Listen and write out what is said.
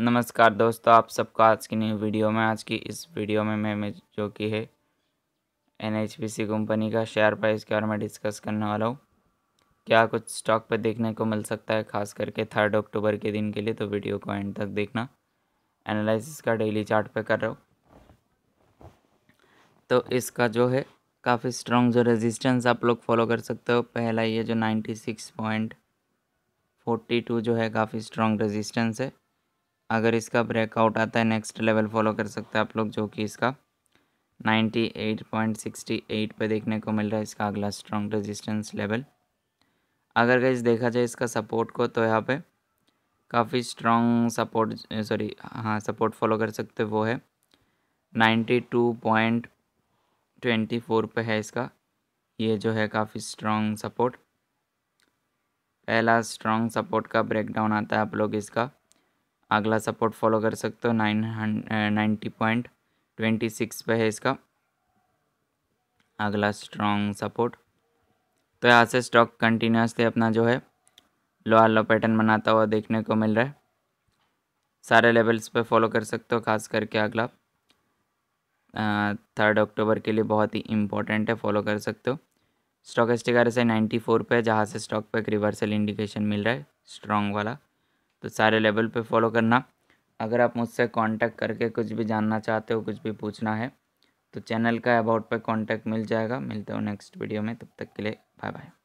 नमस्कार दोस्तों आप सबका आज की न्यू वीडियो में आज की इस वीडियो में मैं जो कि है एन कंपनी का शेयर प्राइस के बारे में डिस्कस करने वाला हूँ क्या कुछ स्टॉक पर देखने को मिल सकता है खास करके थर्ड अक्टूबर के दिन के लिए तो वीडियो को एंड तक देखना एनालिसिस का डेली चार्ट पे कर रहा हूँ तो इसका जो है काफ़ी स्ट्रॉन्ग जो रेजिस्टेंस आप लोग फॉलो कर सकते हो पहला ये जो ninety six point forty two जो है काफ़ी स्ट्रॉन्ग रेजिस्टेंस है अगर इसका ब्रेकआउट आता है नेक्स्ट लेवल फॉलो कर सकते हैं आप लोग जो कि इसका 98.68 पे देखने को मिल रहा है इसका अगला स्ट्रॉन्ग रेजिस्टेंस लेवल अगर गैस देखा जाए इसका सपोर्ट को तो यहाँ पे काफ़ी स्ट्रॉन्ग सपोर्ट सॉरी हाँ सपोर्ट फॉलो कर सकते वो है फोर पे है इसका ये जो है काफ़ी स्ट्रॉन्ग सपोर्ट पहला स्ट्रॉन्ग सपोर्ट का ब्रेकडाउन आता है आप लोग इसका अगला सपोर्ट फॉलो कर सकते हो nine ninety point twenty six पे है इसका अगला स्ट्रॉन्ग सपोर्ट तो यहाँ से स्टॉक कंटिन्यूसली अपना जो है लो लो पैटर्न बनाता हुआ देखने को मिल रहा है सारे लेवल्स पे फॉलो कर सकते हो खास करके अगला थर्ड अक्टूबर के लिए बहुत ही इम्पोर्टेंट है फॉलो कर सकते हो स्टॉक स्टिकर से नाइन्टी फोर पे जहाँ से स्टॉक पे एक रिवर्सल इंडिकेशन मिल रहा है स्ट्रॉन्ग वाला तो सारे लेवल पे फॉलो करना अगर आप मुझसे कांटेक्ट करके कुछ भी जानना चाहते हो कुछ भी पूछना है तो चैनल का अबाउट पे कांटेक्ट मिल जाएगा मिलते हो नेक्स्ट वीडियो में तब तक के लिए बाय बाय